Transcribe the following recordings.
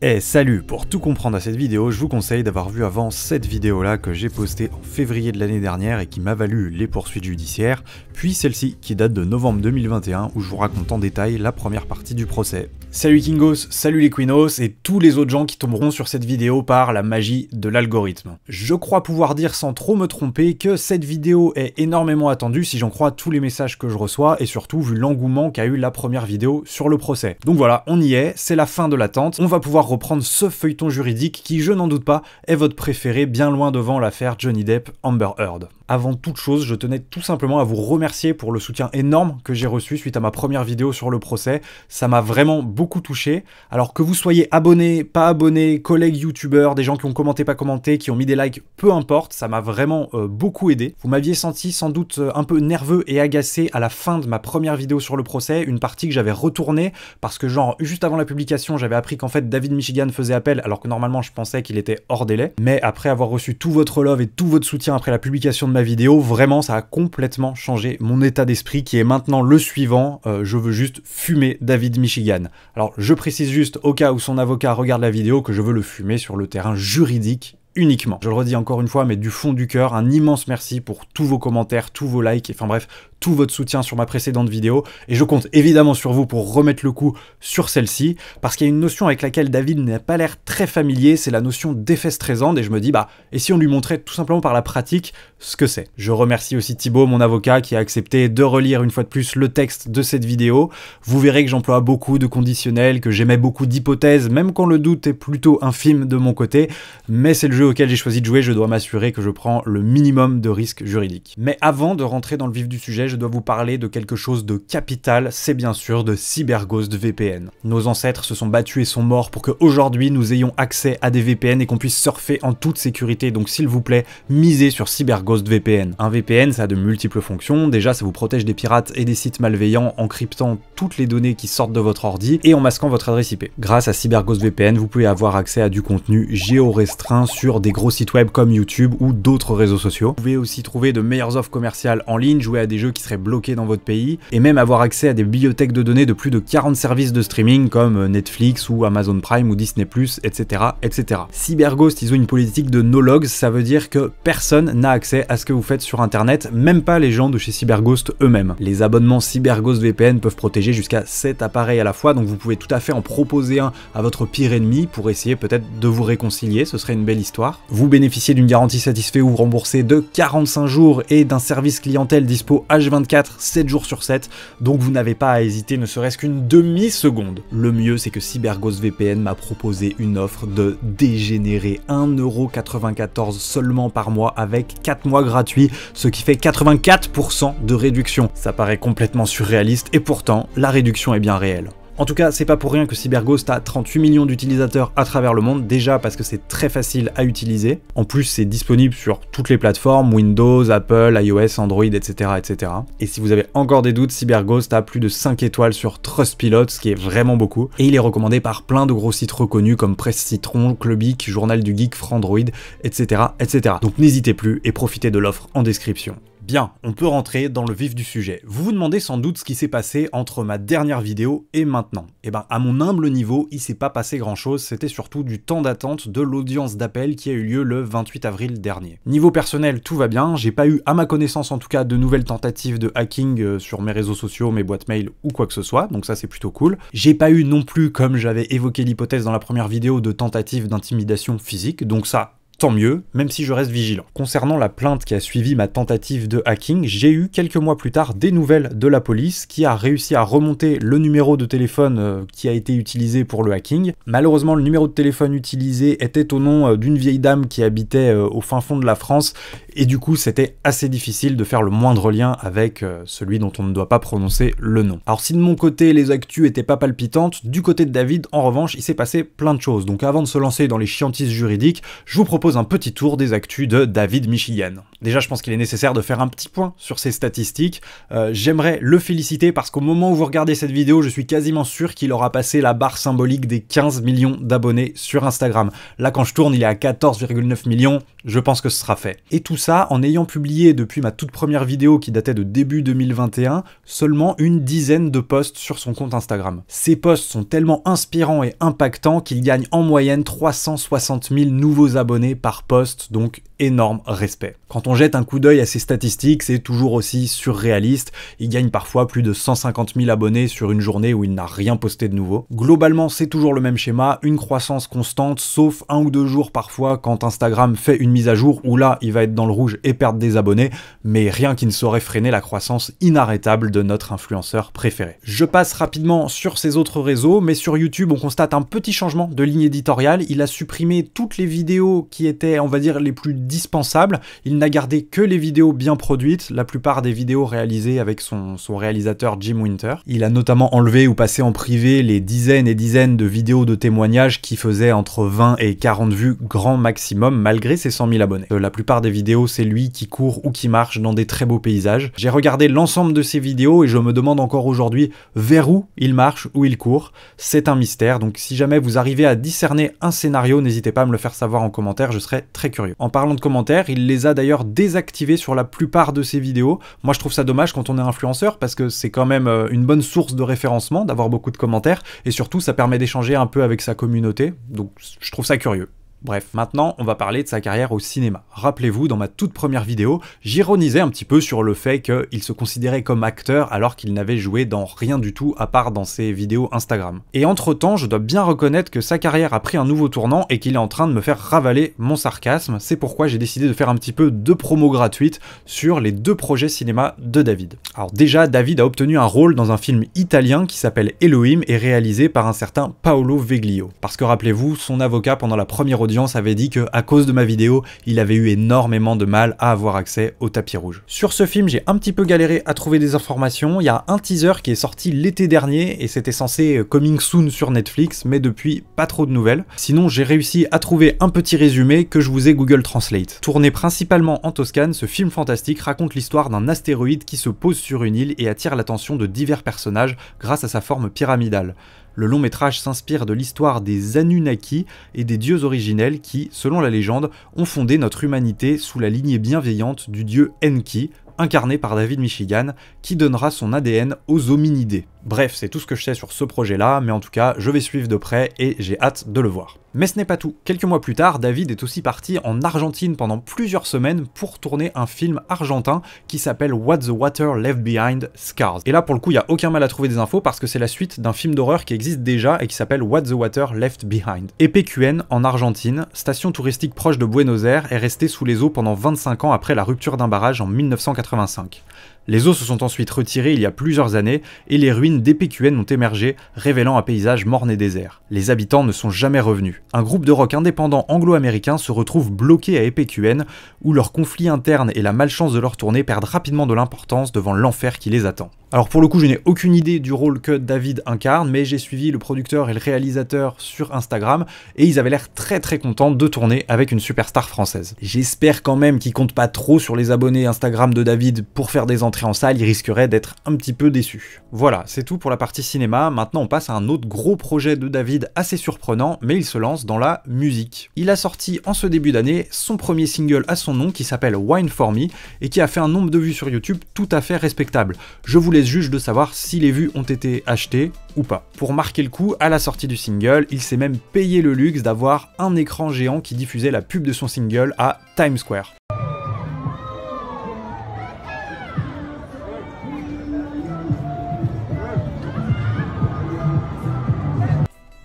Et eh, salut Pour tout comprendre à cette vidéo, je vous conseille d'avoir vu avant cette vidéo là que j'ai postée en février de l'année dernière et qui m'a valu les poursuites judiciaires, puis celle-ci qui date de novembre 2021 où je vous raconte en détail la première partie du procès. Salut Kingos, salut les Quinos et tous les autres gens qui tomberont sur cette vidéo par la magie de l'algorithme. Je crois pouvoir dire sans trop me tromper que cette vidéo est énormément attendue si j'en crois tous les messages que je reçois et surtout vu l'engouement qu'a eu la première vidéo sur le procès. Donc voilà, on y est, c'est la fin de l'attente, on va pouvoir reprendre ce feuilleton juridique qui, je n'en doute pas, est votre préféré bien loin devant l'affaire Johnny Depp-Amber Heard. Avant toute chose, je tenais tout simplement à vous remercier pour le soutien énorme que j'ai reçu suite à ma première vidéo sur le procès. Ça m'a vraiment beaucoup touché. Alors que vous soyez abonné, pas abonné, collègues youtubeurs, des gens qui ont commenté, pas commenté, qui ont mis des likes, peu importe, ça m'a vraiment euh, beaucoup aidé. Vous m'aviez senti sans doute euh, un peu nerveux et agacé à la fin de ma première vidéo sur le procès, une partie que j'avais retournée parce que genre juste avant la publication, j'avais appris qu'en fait David Michigan faisait appel alors que normalement je pensais qu'il était hors délai. Mais après avoir reçu tout votre love et tout votre soutien après la publication de ma vidéo, vraiment ça a complètement changé mon état d'esprit qui est maintenant le suivant, euh, je veux juste fumer David Michigan. Alors je précise juste au cas où son avocat regarde la vidéo que je veux le fumer sur le terrain juridique uniquement. Je le redis encore une fois, mais du fond du cœur, un immense merci pour tous vos commentaires, tous vos likes, et enfin bref, tout votre soutien sur ma précédente vidéo et je compte évidemment sur vous pour remettre le coup sur celle-ci parce qu'il y a une notion avec laquelle David n'a pas l'air très familier, c'est la notion d'effet stressant et je me dis bah et si on lui montrait tout simplement par la pratique ce que c'est. Je remercie aussi Thibaut mon avocat qui a accepté de relire une fois de plus le texte de cette vidéo. Vous verrez que j'emploie beaucoup de conditionnels, que j'émets beaucoup d'hypothèses même quand le doute est plutôt infime de mon côté, mais c'est le jeu auquel j'ai choisi de jouer, je dois m'assurer que je prends le minimum de risques juridiques. Mais avant de rentrer dans le vif du sujet, je dois vous parler de quelque chose de capital, c'est bien sûr de CyberGhost VPN. Nos ancêtres se sont battus et sont morts pour que aujourd'hui nous ayons accès à des VPN et qu'on puisse surfer en toute sécurité, donc s'il vous plaît, misez sur CyberGhost VPN. Un VPN, ça a de multiples fonctions, déjà ça vous protège des pirates et des sites malveillants en cryptant toutes les données qui sortent de votre ordi et en masquant votre adresse IP. Grâce à CyberGhost VPN, vous pouvez avoir accès à du contenu géo-restreint sur des gros sites web comme YouTube ou d'autres réseaux sociaux. Vous pouvez aussi trouver de meilleures offres commerciales en ligne, jouer à des jeux qui serait bloqué dans votre pays, et même avoir accès à des bibliothèques de données de plus de 40 services de streaming comme euh, Netflix ou Amazon Prime ou Disney+, plus etc. etc. CyberGhost, ils ont une politique de no-logs, ça veut dire que personne n'a accès à ce que vous faites sur Internet, même pas les gens de chez CyberGhost eux-mêmes. Les abonnements CyberGhost VPN peuvent protéger jusqu'à 7 appareils à la fois, donc vous pouvez tout à fait en proposer un à votre pire ennemi pour essayer peut-être de vous réconcilier, ce serait une belle histoire. Vous bénéficiez d'une garantie satisfait ou remboursée de 45 jours et d'un service clientèle dispo à 24 7 jours sur 7, donc vous n'avez pas à hésiter ne serait-ce qu'une demi-seconde. Le mieux, c'est que CyberGhost VPN m'a proposé une offre de dégénérer 1,94€ seulement par mois avec 4 mois gratuits, ce qui fait 84% de réduction. Ça paraît complètement surréaliste et pourtant, la réduction est bien réelle. En tout cas, c'est pas pour rien que CyberGhost a 38 millions d'utilisateurs à travers le monde, déjà parce que c'est très facile à utiliser. En plus, c'est disponible sur toutes les plateformes, Windows, Apple, iOS, Android, etc. etc. Et si vous avez encore des doutes, CyberGhost a plus de 5 étoiles sur Trustpilot, ce qui est vraiment beaucoup. Et il est recommandé par plein de gros sites reconnus comme Presse Citron, Clubic, Journal du Geek, Frandroid, etc. etc. Donc n'hésitez plus et profitez de l'offre en description. Bien, on peut rentrer dans le vif du sujet. Vous vous demandez sans doute ce qui s'est passé entre ma dernière vidéo et maintenant. Eh ben, à mon humble niveau, il s'est pas passé grand chose, c'était surtout du temps d'attente de l'audience d'appel qui a eu lieu le 28 avril dernier. Niveau personnel, tout va bien, j'ai pas eu, à ma connaissance en tout cas, de nouvelles tentatives de hacking euh, sur mes réseaux sociaux, mes boîtes mail ou quoi que ce soit, donc ça c'est plutôt cool. J'ai pas eu non plus, comme j'avais évoqué l'hypothèse dans la première vidéo, de tentatives d'intimidation physique, donc ça, Tant mieux, même si je reste vigilant. Concernant la plainte qui a suivi ma tentative de hacking, j'ai eu quelques mois plus tard des nouvelles de la police qui a réussi à remonter le numéro de téléphone euh, qui a été utilisé pour le hacking. Malheureusement, le numéro de téléphone utilisé était au nom euh, d'une vieille dame qui habitait euh, au fin fond de la France et du coup c'était assez difficile de faire le moindre lien avec celui dont on ne doit pas prononcer le nom. Alors si de mon côté les actus étaient pas palpitantes, du côté de David en revanche il s'est passé plein de choses. Donc avant de se lancer dans les chiantises juridiques, je vous propose un petit tour des actus de David Michigan. Déjà, je pense qu'il est nécessaire de faire un petit point sur ces statistiques. Euh, j'aimerais le féliciter parce qu'au moment où vous regardez cette vidéo, je suis quasiment sûr qu'il aura passé la barre symbolique des 15 millions d'abonnés sur Instagram. Là, quand je tourne, il est à 14,9 millions je pense que ce sera fait. Et tout ça en ayant publié depuis ma toute première vidéo qui datait de début 2021 seulement une dizaine de posts sur son compte Instagram. Ces posts sont tellement inspirants et impactants qu'il gagne en moyenne 360 000 nouveaux abonnés par post, donc énorme respect. Quand on jette un coup d'œil à ces statistiques, c'est toujours aussi surréaliste. Il gagne parfois plus de 150 000 abonnés sur une journée où il n'a rien posté de nouveau. Globalement, c'est toujours le même schéma, une croissance constante, sauf un ou deux jours parfois quand Instagram fait une mise à jour où là, il va être dans le rouge et perdre des abonnés, mais rien qui ne saurait freiner la croissance inarrêtable de notre influenceur préféré. Je passe rapidement sur ces autres réseaux, mais sur YouTube, on constate un petit changement de ligne éditoriale. Il a supprimé toutes les vidéos qui étaient, on va dire, les plus dispensables. Il n'a gardé que les vidéos bien produites, la plupart des vidéos réalisées avec son, réalisateur Jim Winter. Il a notamment enlevé ou passé en privé les dizaines et dizaines de vidéos de témoignages qui faisaient entre 20 et 40 vues grand maximum, malgré ses 100 000 abonnés. Euh, la plupart des vidéos, c'est lui qui court ou qui marche dans des très beaux paysages. J'ai regardé l'ensemble de ses vidéos et je me demande encore aujourd'hui vers où il marche, ou il court. C'est un mystère, donc si jamais vous arrivez à discerner un scénario, n'hésitez pas à me le faire savoir en commentaire, je serais très curieux. En parlant de commentaires, il les a d'ailleurs désactivés sur la plupart de ses vidéos. Moi, je trouve ça dommage quand on est influenceur parce que c'est quand même euh, une bonne source de référencement d'avoir beaucoup de commentaires et surtout ça permet d'échanger un peu avec sa communauté. Donc je trouve ça curieux. Bref, maintenant, on va parler de sa carrière au cinéma. Rappelez-vous, dans ma toute première vidéo, j'ironisais un petit peu sur le fait qu'il se considérait comme acteur alors qu'il n'avait joué dans rien du tout à part dans ses vidéos Instagram. Et entre-temps, je dois bien reconnaître que sa carrière a pris un nouveau tournant et qu'il est en train de me faire ravaler mon sarcasme. C'est pourquoi j'ai décidé de faire un petit peu de promos gratuites sur les deux projets cinéma de David. Alors déjà, David a obtenu un rôle dans un film italien qui s'appelle Elohim et réalisé par un certain Paolo Veglio. Parce que rappelez-vous, son avocat pendant la première avait dit que à cause de ma vidéo, il avait eu énormément de mal à avoir accès au tapis rouge. Sur ce film, j'ai un petit peu galéré à trouver des informations. Il y a un teaser qui est sorti l'été dernier et c'était censé euh, coming soon sur Netflix, mais depuis pas trop de nouvelles. Sinon, j'ai réussi à trouver un petit résumé que je vous ai Google Translate. Tourné principalement en Toscane, ce film fantastique raconte l'histoire d'un astéroïde qui se pose sur une île et attire l'attention de divers personnages grâce à sa forme pyramidale. Le long métrage s'inspire de l'histoire des Anunnaki et des dieux originels qui, selon la légende, ont fondé notre humanité sous la lignée bienveillante du dieu Enki, incarné par David Michigan, qui donnera son ADN aux hominidés. Bref, c'est tout ce que je sais sur ce projet-là, mais en tout cas, je vais suivre de près et j'ai hâte de le voir. Mais ce n'est pas tout. Quelques mois plus tard, David est aussi parti en Argentine pendant plusieurs semaines pour tourner un film argentin qui s'appelle What the Water Left Behind Scars. Et là, pour le coup, il n'y a aucun mal à trouver des infos parce que c'est la suite d'un film d'horreur qui existe déjà et qui s'appelle What the Water Left Behind. EPQN, en Argentine, station touristique proche de Buenos Aires, est restée sous les eaux pendant 25 ans après la rupture d'un barrage en 1985. Les eaux se sont ensuite retirées il y a plusieurs années et les ruines d'EPQN ont émergé, révélant un paysage morne et désert. Les habitants ne sont jamais revenus. Un groupe de rock indépendant anglo-américain se retrouve bloqué à EPQN, où leur conflit interne et la malchance de leur tournée perdent rapidement de l'importance devant l'enfer qui les attend. Alors pour le coup, je n'ai aucune idée du rôle que David incarne, mais j'ai suivi le producteur et le réalisateur sur Instagram et ils avaient l'air très très contents de tourner avec une superstar française. J'espère quand même qu'ils comptent pas trop sur les abonnés Instagram de David pour faire des entrées en salle, ils risqueraient d'être un petit peu déçus. Voilà, c'est tout pour la partie cinéma. Maintenant, on passe à un autre gros projet de David assez surprenant, mais il se lance dans la musique. Il a sorti en ce début d'année son premier single à son nom qui s'appelle Wine for Me et qui a fait un nombre de vues sur YouTube tout à fait respectable. Je vous les juge de savoir si les vues ont été achetées ou pas. Pour marquer le coup, à la sortie du single, il s'est même payé le luxe d'avoir un écran géant qui diffusait la pub de son single à Times Square.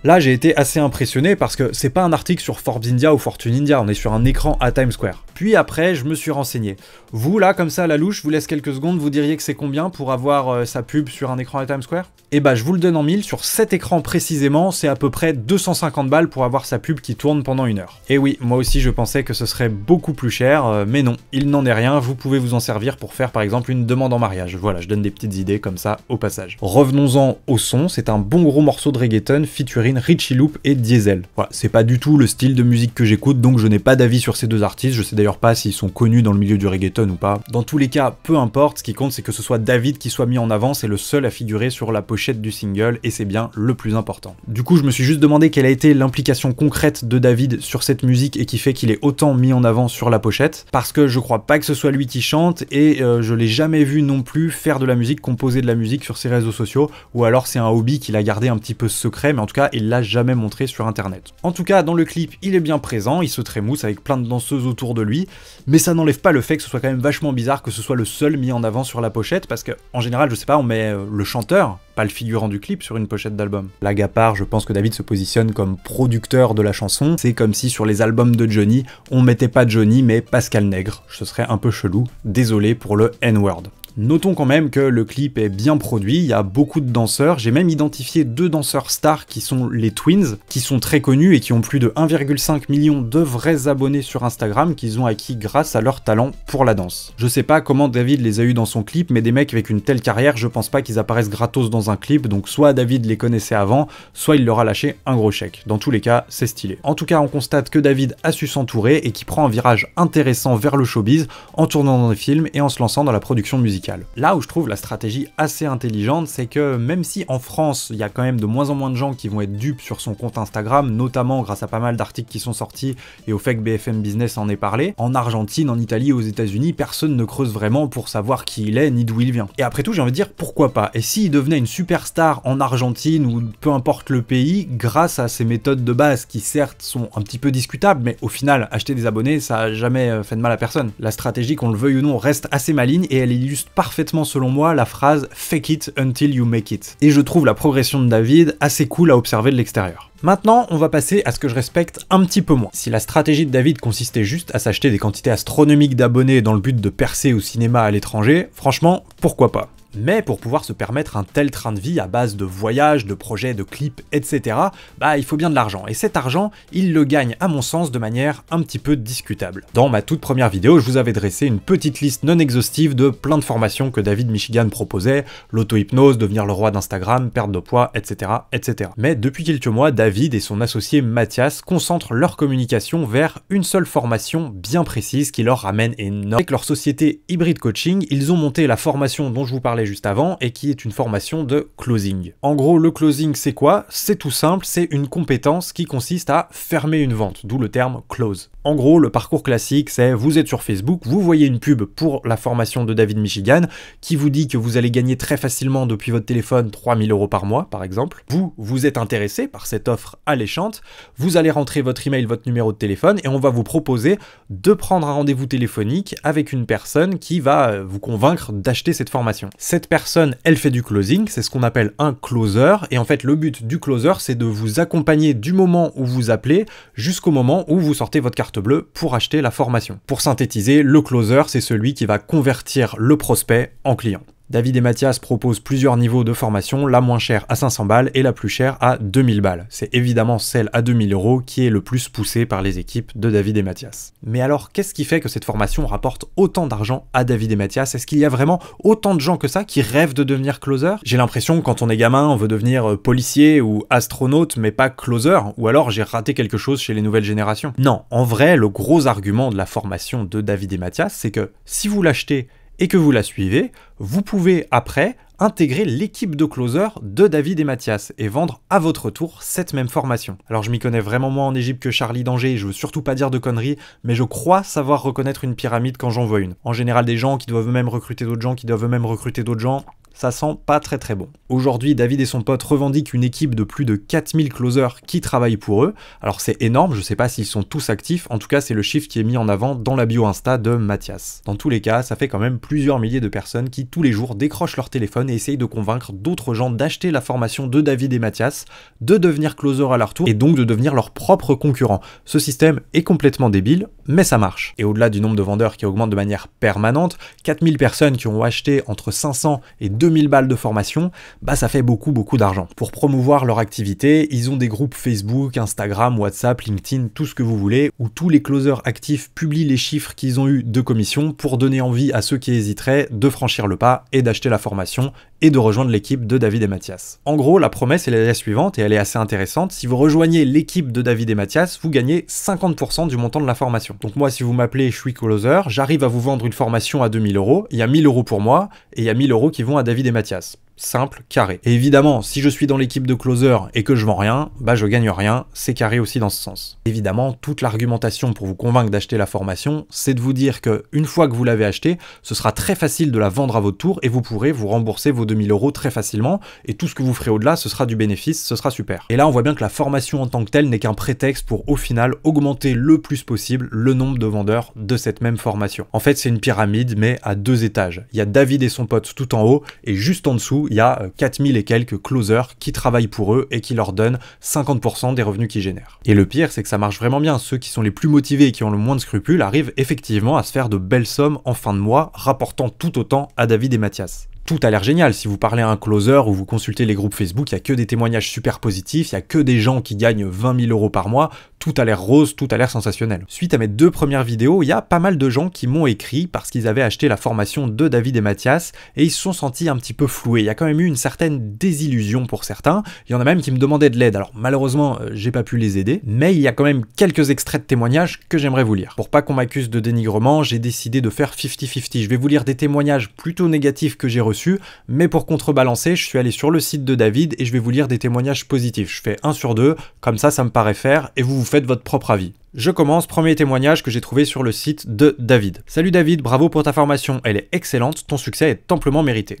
Là, j'ai été assez impressionné parce que c'est pas un article sur Forbes India ou Fortune India, on est sur un écran à Times Square. Puis après, je me suis renseigné. Vous, là, comme ça, à la louche, je vous laisse quelques secondes, vous diriez que c'est combien pour avoir euh, sa pub sur un écran à Times Square Eh bah, je vous le donne en mille, sur cet écran précisément, c'est à peu près 250 balles pour avoir sa pub qui tourne pendant une heure. Et eh oui, moi aussi, je pensais que ce serait beaucoup plus cher, euh, mais non, il n'en est rien, vous pouvez vous en servir pour faire, par exemple, une demande en mariage. Voilà, je donne des petites idées comme ça, au passage. Revenons-en au son, c'est un bon gros morceau de reggaeton featuring Richie Loop et Diesel. Voilà, c'est pas du tout le style de musique que j'écoute, donc je n'ai pas d'avis sur ces deux artistes. Je sais d'ailleurs pas s'ils sont connus dans le milieu du reggaeton ou pas. Dans tous les cas, peu importe, ce qui compte c'est que ce soit David qui soit mis en avant, c'est le seul à figurer sur la pochette du single et c'est bien le plus important. Du coup, je me suis juste demandé quelle a été l'implication concrète de David sur cette musique et qui fait qu'il est autant mis en avant sur la pochette, parce que je crois pas que ce soit lui qui chante et euh, je l'ai jamais vu non plus faire de la musique, composer de la musique sur ses réseaux sociaux, ou alors c'est un hobby qu'il a gardé un petit peu secret, mais en tout cas il il l'a jamais montré sur internet. En tout cas, dans le clip, il est bien présent, il se trémousse avec plein de danseuses autour de lui, mais ça n'enlève pas le fait que ce soit quand même vachement bizarre que ce soit le seul mis en avant sur la pochette, parce que, en général, je sais pas, on met euh, le chanteur, pas le figurant du clip, sur une pochette d'album. Là, part, je pense que David se positionne comme producteur de la chanson, c'est comme si sur les albums de Johnny, on mettait pas Johnny, mais Pascal Nègre, ce serait un peu chelou, désolé pour le N-word. Notons quand même que le clip est bien produit, il y a beaucoup de danseurs, j'ai même identifié deux danseurs stars qui sont les Twins, qui sont très connus et qui ont plus de 1,5 million de vrais abonnés sur Instagram qu'ils ont acquis grâce à leur talent pour la danse. Je sais pas comment David les a eu dans son clip, mais des mecs avec une telle carrière, je pense pas qu'ils apparaissent gratos dans un clip, donc soit David les connaissait avant, soit il leur a lâché un gros chèque. Dans tous les cas, c'est stylé. En tout cas, on constate que David a su s'entourer et qui prend un virage intéressant vers le showbiz en tournant dans des films et en se lançant dans la production musicale. Là où je trouve la stratégie assez intelligente, c'est que même si en France, il y a quand même de moins en moins de gens qui vont être dupes sur son compte Instagram, notamment grâce à pas mal d'articles qui sont sortis et au fait que BFM Business en ait parlé, en Argentine, en Italie aux États-Unis, personne ne creuse vraiment pour savoir qui il est ni d'où il vient. Et après tout, j'ai envie de dire pourquoi pas. Et s'il devenait une superstar en Argentine ou peu importe le pays, grâce à ses méthodes de base qui certes sont un petit peu discutables, mais au final, acheter des abonnés, ça a jamais euh, fait de mal à personne. La stratégie, qu'on le veuille ou non, reste assez maligne et elle illustre parfaitement selon moi la phrase fake it until you make it. Et je trouve la progression de David assez cool à observer de l'extérieur. Maintenant, on va passer à ce que je respecte un petit peu moins. Si la stratégie de David consistait juste à s'acheter des quantités astronomiques d'abonnés dans le but de percer au cinéma à l'étranger, franchement, pourquoi pas mais pour pouvoir se permettre un tel train de vie à base de voyages, de projets, de clips, etc., bah il faut bien de l'argent. Et cet argent, il le gagne à mon sens de manière un petit peu discutable. Dans ma toute première vidéo, je vous avais dressé une petite liste non exhaustive de plein de formations que David Michigan proposait, l'auto-hypnose, devenir le roi d'Instagram, perdre de poids, etc., etc. Mais depuis quelques mois, David et son associé Mathias concentrent leur communication vers une seule formation bien précise qui leur ramène énorme. Avec leur société Hybrid Coaching, ils ont monté la formation dont je vous parlais juste avant et qui est une formation de closing. En gros, le closing, c'est quoi C'est tout simple, c'est une compétence qui consiste à fermer une vente, d'où le terme close. En gros, le parcours classique, c'est vous êtes sur Facebook, vous voyez une pub pour la formation de David Michigan qui vous dit que vous allez gagner très facilement depuis votre téléphone 3000 euros par mois, par exemple. Vous, vous êtes intéressé par cette offre alléchante, vous allez rentrer votre email, votre numéro de téléphone et on va vous proposer de prendre un rendez-vous téléphonique avec une personne qui va euh, vous convaincre d'acheter cette formation. Cette personne, elle fait du closing, c'est ce qu'on appelle un closer et en fait, le but du closer, c'est de vous accompagner du moment où vous appelez jusqu'au moment où vous sortez votre carte bleu pour acheter la formation. Pour synthétiser, le closer, c'est celui qui va convertir le prospect en client. David et Mathias proposent plusieurs niveaux de formation, la moins chère à 500 balles et la plus chère à 2000 balles. C'est évidemment celle à 2000 euros qui est le plus poussée par les équipes de David et Mathias. Mais alors, qu'est-ce qui fait que cette formation rapporte autant d'argent à David et Mathias Est-ce qu'il y a vraiment autant de gens que ça qui rêvent de devenir closer J'ai l'impression que quand on est gamin, on veut devenir euh, policier ou astronaute, mais pas closer, ou alors j'ai raté quelque chose chez les nouvelles générations. Non, en vrai, le gros argument de la formation de David et Mathias, c'est que si vous l'achetez et que vous la suivez, vous pouvez après intégrer l'équipe de closer de David et Mathias et vendre à votre tour cette même formation. Alors je m'y connais vraiment moins en Égypte que Charlie Danger je veux surtout pas dire de conneries, mais je crois savoir reconnaître une pyramide quand j'en vois une. En général des gens qui doivent eux-mêmes recruter d'autres gens, qui doivent eux-mêmes recruter d'autres gens, ça sent pas très très bon. Aujourd'hui, David et son pote revendiquent une équipe de plus de 4000 closers qui travaillent pour eux. Alors c'est énorme, je sais pas s'ils sont tous actifs, en tout cas c'est le chiffre qui est mis en avant dans la bio Insta de Mathias. Dans tous les cas, ça fait quand même plusieurs milliers de personnes qui tous les jours décrochent leur téléphone et et essaye de convaincre d'autres gens d'acheter la formation de David et Mathias, de devenir closer à leur tour et donc de devenir leur propre concurrent. Ce système est complètement débile, mais ça marche. Et au-delà du nombre de vendeurs qui augmente de manière permanente, 4000 personnes qui ont acheté entre 500 et 2000 balles de formation, bah ça fait beaucoup beaucoup d'argent. Pour promouvoir leur activité, ils ont des groupes Facebook, Instagram, WhatsApp, LinkedIn, tout ce que vous voulez, où tous les closers actifs publient les chiffres qu'ils ont eu de commission pour donner envie à ceux qui hésiteraient de franchir le pas et d'acheter la formation et de rejoindre l'équipe de David et Mathias. En gros, la promesse est la suivante et elle est assez intéressante. Si vous rejoignez l'équipe de David et Mathias, vous gagnez 50% du montant de la formation. Donc moi, si vous m'appelez, je suis closer, j'arrive à vous vendre une formation à 2000 euros, il y a 1000 euros pour moi et il y a 1000 euros qui vont à David et Mathias simple, carré. Et évidemment, si je suis dans l'équipe de closer et que je vends rien, bah je gagne rien, c'est carré aussi dans ce sens. Évidemment, toute l'argumentation pour vous convaincre d'acheter la formation, c'est de vous dire que une fois que vous l'avez acheté ce sera très facile de la vendre à votre tour et vous pourrez vous rembourser vos 2000 euros très facilement et tout ce que vous ferez au-delà, ce sera du bénéfice, ce sera super. Et là, on voit bien que la formation en tant que telle n'est qu'un prétexte pour au final augmenter le plus possible le nombre de vendeurs de cette même formation. En fait, c'est une pyramide mais à deux étages. Il y a David et son pote tout en haut et juste en dessous, il y a 4000 euh, et quelques closers qui travaillent pour eux et qui leur donnent 50% des revenus qu'ils génèrent. Et le pire, c'est que ça marche vraiment bien. Ceux qui sont les plus motivés et qui ont le moins de scrupules arrivent effectivement à se faire de belles sommes en fin de mois, rapportant tout autant à David et Mathias tout a l'air génial. Si vous parlez à un closer ou vous consultez les groupes Facebook, il n'y a que des témoignages super positifs, il n'y a que des gens qui gagnent 20 000 euros par mois, tout a l'air rose, tout a l'air sensationnel. Suite à mes deux premières vidéos, il y a pas mal de gens qui m'ont écrit parce qu'ils avaient acheté la formation de David et Mathias et ils se sont sentis un petit peu floués. Il y a quand même eu une certaine désillusion pour certains. Il y en a même qui me demandaient de l'aide. Alors malheureusement, euh, j'ai pas pu les aider, mais il y a quand même quelques extraits de témoignages que j'aimerais vous lire. Pour pas qu'on m'accuse de dénigrement, j'ai décidé de faire 50-50. Je vais vous lire des témoignages plutôt négatifs que j'ai reçus, mais pour contrebalancer, je suis allé sur le site de David et je vais vous lire des témoignages positifs. Je fais un sur deux, comme ça, ça me paraît faire et vous vous votre propre avis. Je commence, premier témoignage que j'ai trouvé sur le site de David. Salut David, bravo pour ta formation, elle est excellente, ton succès est amplement mérité.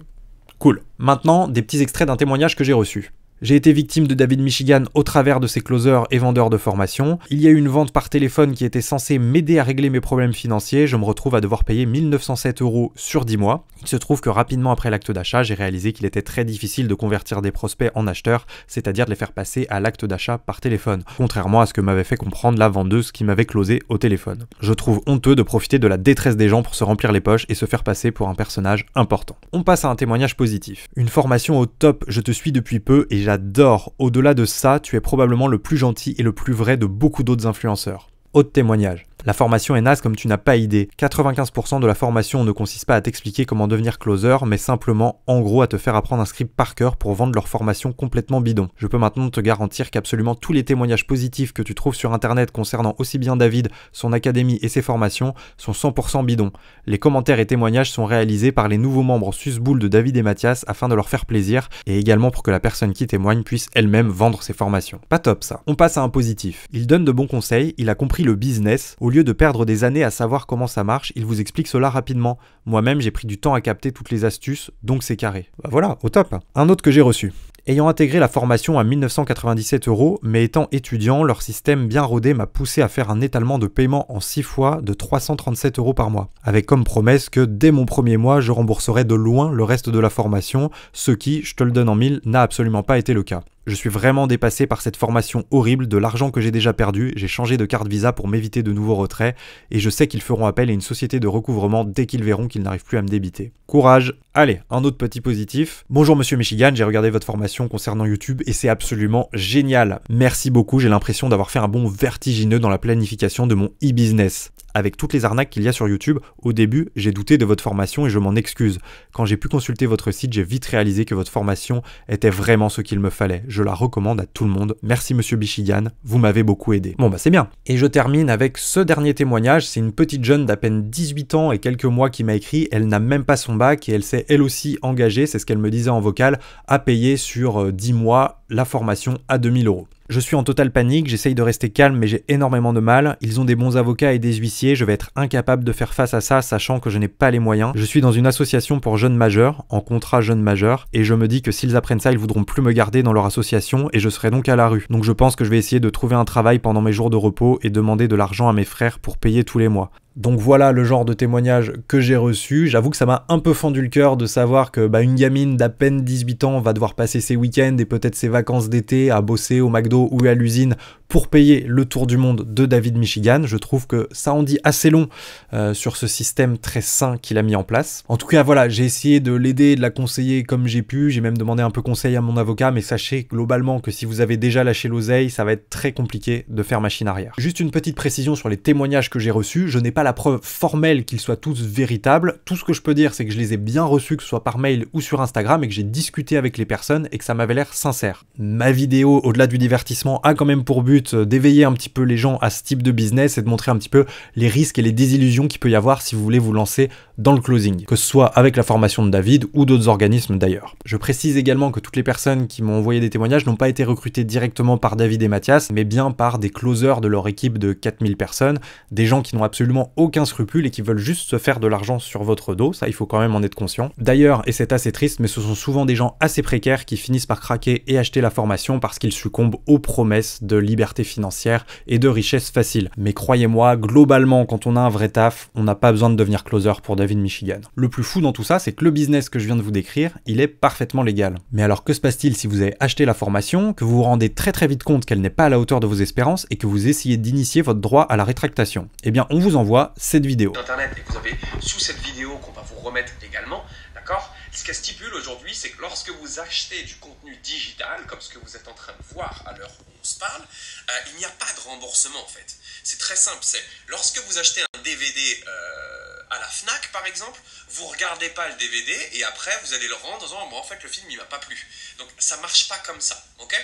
Cool. Maintenant, des petits extraits d'un témoignage que j'ai reçu. J'ai été victime de David Michigan au travers de ses closeurs et vendeurs de formation. Il y a eu une vente par téléphone qui était censée m'aider à régler mes problèmes financiers. Je me retrouve à devoir payer 1907 euros sur 10 mois. Il se trouve que rapidement après l'acte d'achat, j'ai réalisé qu'il était très difficile de convertir des prospects en acheteurs, c'est-à-dire de les faire passer à l'acte d'achat par téléphone, contrairement à ce que m'avait fait comprendre la vendeuse qui m'avait closé au téléphone. Je trouve honteux de profiter de la détresse des gens pour se remplir les poches et se faire passer pour un personnage important. On passe à un témoignage positif. Une formation au top, je te suis depuis peu et j'adore. Au-delà de ça, tu es probablement le plus gentil et le plus vrai de beaucoup d'autres influenceurs. Autre témoignage. La formation est naze comme tu n'as pas idée. 95% de la formation ne consiste pas à t'expliquer comment devenir closer, mais simplement en gros à te faire apprendre un script par cœur pour vendre leur formation complètement bidon. Je peux maintenant te garantir qu'absolument tous les témoignages positifs que tu trouves sur internet concernant aussi bien David, son académie et ses formations sont 100% bidons. Les commentaires et témoignages sont réalisés par les nouveaux membres susboules de David et Mathias afin de leur faire plaisir et également pour que la personne qui témoigne puisse elle-même vendre ses formations. Pas top ça. On passe à un positif. Il donne de bons conseils, il a compris le business lieu de perdre des années à savoir comment ça marche, il vous explique cela rapidement. Moi-même, j'ai pris du temps à capter toutes les astuces, donc c'est carré. Bah voilà, au top. Un autre que j'ai reçu. Ayant intégré la formation à 1997 euros, mais étant étudiant, leur système bien rodé m'a poussé à faire un étalement de paiement en 6 fois de 337 euros par mois, avec comme promesse que dès mon premier mois, je rembourserai de loin le reste de la formation, ce qui, je te le donne en mille, n'a absolument pas été le cas. Je suis vraiment dépassé par cette formation horrible, de l'argent que j'ai déjà perdu, j'ai changé de carte Visa pour m'éviter de nouveaux retraits, et je sais qu'ils feront appel à une société de recouvrement dès qu'ils verront qu'ils n'arrivent plus à me débiter. Courage Allez, un autre petit positif. Bonjour monsieur Michigan, j'ai regardé votre formation concernant YouTube et c'est absolument génial. Merci beaucoup, j'ai l'impression d'avoir fait un bon vertigineux dans la planification de mon e-business avec toutes les arnaques qu'il y a sur YouTube. Au début, j'ai douté de votre formation et je m'en excuse. Quand j'ai pu consulter votre site, j'ai vite réalisé que votre formation était vraiment ce qu'il me fallait. Je la recommande à tout le monde. Merci monsieur Bichigan, vous m'avez beaucoup aidé. Bon bah c'est bien. Et je termine avec ce dernier témoignage, c'est une petite jeune d'à peine 18 ans et quelques mois qui m'a écrit, elle n'a même pas son bac et elle s'est elle aussi engagée, c'est ce qu'elle me disait en vocal, à payer sur 10 euh, mois la formation à 2000 euros. Je suis en totale panique, j'essaye de rester calme, mais j'ai énormément de mal. Ils ont des bons avocats et des huissiers, je vais être incapable de faire face à ça, sachant que je n'ai pas les moyens. Je suis dans une association pour jeunes majeurs, en contrat jeunes majeurs, et je me dis que s'ils apprennent ça, ils voudront plus me garder dans leur association, et je serai donc à la rue. Donc je pense que je vais essayer de trouver un travail pendant mes jours de repos et demander de l'argent à mes frères pour payer tous les mois. Donc voilà le genre de témoignage que j'ai reçu. J'avoue que ça m'a un peu fendu le cœur de savoir que bah, une gamine d'à peine 18 ans va devoir passer ses week-ends et peut-être ses vacances d'été à bosser au McDo ou à l'usine pour payer le tour du monde de David Michigan. Je trouve que ça en dit assez long euh, sur ce système très sain qu'il a mis en place. En tout cas, voilà, j'ai essayé de l'aider, de la conseiller comme j'ai pu. J'ai même demandé un peu conseil à mon avocat, mais sachez globalement que si vous avez déjà lâché l'oseille, ça va être très compliqué de faire machine arrière. Juste une petite précision sur les témoignages que j'ai reçus. Je n'ai pas la preuve formelle qu'ils soient tous véritables. Tout ce que je peux dire, c'est que je les ai bien reçus, que ce soit par mail ou sur Instagram, et que j'ai discuté avec les personnes et que ça m'avait l'air sincère. Ma vidéo, au-delà du divertissement, a quand même pour but euh, d'éveiller un petit peu les gens à ce type de business et de montrer un petit peu les risques et les désillusions qu'il peut y avoir si vous voulez vous lancer dans le closing, que ce soit avec la formation de David ou d'autres organismes d'ailleurs. Je précise également que toutes les personnes qui m'ont envoyé des témoignages n'ont pas été recrutées directement par David et Mathias, mais bien par des closers de leur équipe de 4000 personnes, des gens qui n'ont absolument aucun scrupule et qui veulent juste se faire de l'argent sur votre dos, ça il faut quand même en être conscient. D'ailleurs, et c'est assez triste, mais ce sont souvent des gens assez précaires qui finissent par craquer et acheter la formation parce qu'ils succombent aux promesses de liberté financière et de richesse facile. Mais croyez-moi, globalement, quand on a un vrai taf, on n'a pas besoin de devenir closer pour David Michigan. Le plus fou dans tout ça, c'est que le business que je viens de vous décrire, il est parfaitement légal. Mais alors que se passe-t-il si vous avez acheté la formation, que vous vous rendez très très vite compte qu'elle n'est pas à la hauteur de vos espérances et que vous essayez d'initier votre droit à la rétractation et eh bien, on vous envoie cette vidéo. vous avez sous cette vidéo qu'on va vous remettre également, d'accord ce qu'elle stipule aujourd'hui, c'est que lorsque vous achetez du contenu digital, comme ce que vous êtes en train de voir à l'heure où on se parle, euh, il n'y a pas de remboursement en fait. C'est très simple, c'est lorsque vous achetez un DVD euh, à la FNAC par exemple, vous regardez pas le DVD et après vous allez le rendre en disant bon, en fait le film il m'a pas plu. Donc ça marche pas comme ça, ok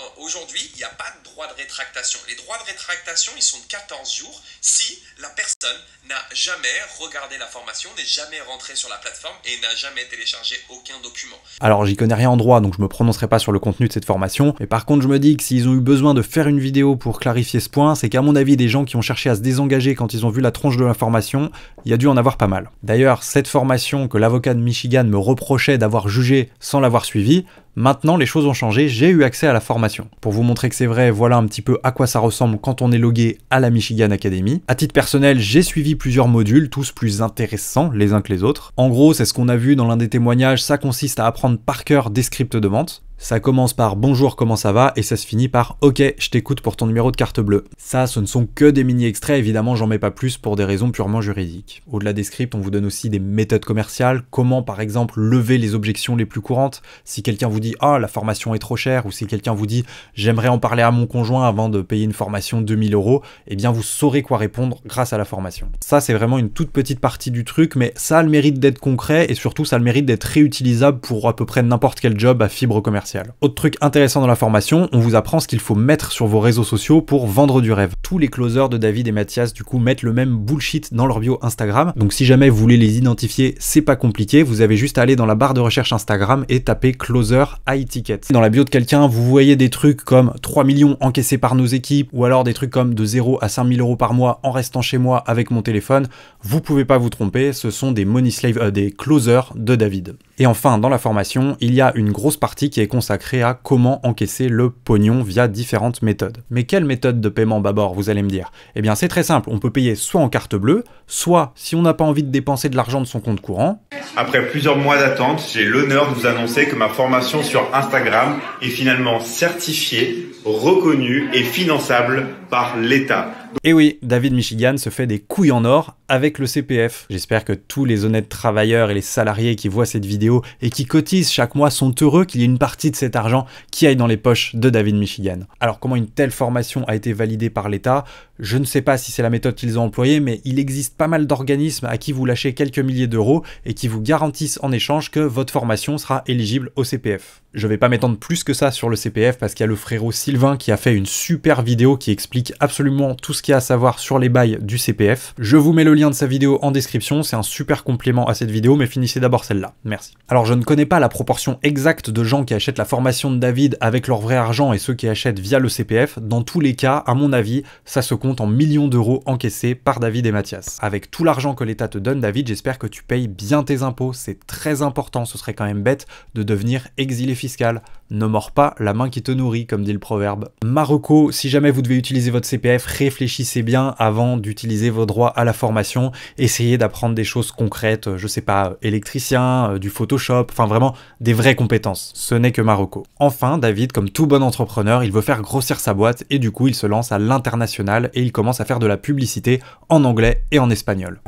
euh, aujourd'hui, il n'y a pas de droit de rétractation. Les droits de rétractation, ils sont de 14 jours si la personne n'a jamais regardé la formation, n'est jamais rentrée sur la plateforme et n'a jamais téléchargé aucun document. Alors, j'y connais rien en droit, donc je ne me prononcerai pas sur le contenu de cette formation, mais par contre, je me dis que s'ils ont eu besoin de faire une vidéo pour clarifier ce point, c'est qu'à mon avis, des gens qui ont cherché à se désengager quand ils ont vu la tronche de la formation, il y a dû en avoir pas mal. D'ailleurs, cette formation que l'avocat de Michigan me reprochait d'avoir jugé sans l'avoir suivie, Maintenant, les choses ont changé, j'ai eu accès à la formation. Pour vous montrer que c'est vrai, voilà un petit peu à quoi ça ressemble quand on est logué à la Michigan Academy. À titre personnel, j'ai suivi plusieurs modules, tous plus intéressants les uns que les autres. En gros, c'est ce qu'on a vu dans l'un des témoignages, ça consiste à apprendre par cœur des scripts de vente. Ça commence par bonjour, comment ça va et ça se finit par ok, je t'écoute pour ton numéro de carte bleue. Ça, ce ne sont que des mini-extraits, évidemment, j'en mets pas plus pour des raisons purement juridiques. Au-delà des scripts, on vous donne aussi des méthodes commerciales, comment par exemple lever les objections les plus courantes. Si quelqu'un vous dit ah, la formation est trop chère ou si quelqu'un vous dit j'aimerais en parler à mon conjoint avant de payer une formation 2000 euros, eh bien vous saurez quoi répondre grâce à la formation. Ça, c'est vraiment une toute petite partie du truc, mais ça a le mérite d'être concret et surtout ça a le mérite d'être réutilisable pour à peu près n'importe quel job à fibre commerciale. Autre truc intéressant dans la formation, on vous apprend ce qu'il faut mettre sur vos réseaux sociaux pour vendre du rêve. Tous les closers de David et Mathias du coup mettent le même bullshit dans leur bio Instagram. Donc si jamais vous voulez les identifier, c'est pas compliqué, vous avez juste à aller dans la barre de recherche Instagram et taper closer high ticket. Dans la bio de quelqu'un, vous voyez des trucs comme 3 millions encaissés par nos équipes ou alors des trucs comme de 0 à 5000 euros par mois en restant chez moi avec mon téléphone, vous pouvez pas vous tromper, ce sont des money slave, euh, des closers de David. Et enfin, dans la formation, il y a une grosse partie qui est consacré à comment encaisser le pognon via différentes méthodes. Mais quelle méthode de paiement bâbord vous allez me dire Eh bien c'est très simple, on peut payer soit en carte bleue, soit si on n'a pas envie de dépenser de l'argent de son compte courant. Après plusieurs mois d'attente, j'ai l'honneur de vous annoncer que ma formation sur Instagram est finalement certifiée, reconnue et finançable par l'État. Et oui, David Michigan se fait des couilles en or avec le CPF. J'espère que tous les honnêtes travailleurs et les salariés qui voient cette vidéo et qui cotisent chaque mois sont heureux qu'il y ait une partie de cet argent qui aille dans les poches de David Michigan. Alors comment une telle formation a été validée par l'État je ne sais pas si c'est la méthode qu'ils ont employée, mais il existe pas mal d'organismes à qui vous lâchez quelques milliers d'euros et qui vous garantissent en échange que votre formation sera éligible au CPF. Je vais pas m'étendre plus que ça sur le CPF parce qu'il y a le frérot Sylvain qui a fait une super vidéo qui explique absolument tout ce qu'il y a à savoir sur les bails du CPF. Je vous mets le lien de sa vidéo en description, c'est un super complément à cette vidéo, mais finissez d'abord celle-là. Merci. Alors je ne connais pas la proportion exacte de gens qui achètent la formation de David avec leur vrai argent et ceux qui achètent via le CPF. Dans tous les cas, à mon avis, ça se compte en millions d'euros encaissés par David et Mathias. Avec tout l'argent que l'État te donne, David, j'espère que tu payes bien tes impôts, c'est très important, ce serait quand même bête de devenir exilé fiscal ne mords pas la main qui te nourrit, comme dit le proverbe. Marocco, si jamais vous devez utiliser votre CPF, réfléchissez bien avant d'utiliser vos droits à la formation. Essayez d'apprendre des choses concrètes, euh, je sais pas, euh, électricien, euh, du Photoshop, enfin vraiment des vraies compétences. Ce n'est que Marocco. Enfin, David, comme tout bon entrepreneur, il veut faire grossir sa boîte et du coup il se lance à l'international et il commence à faire de la publicité en anglais et en espagnol.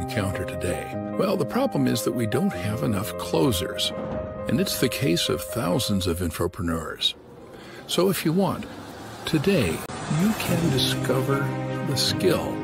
And it's the case of thousands of infopreneurs. So if you want, today you can discover the skill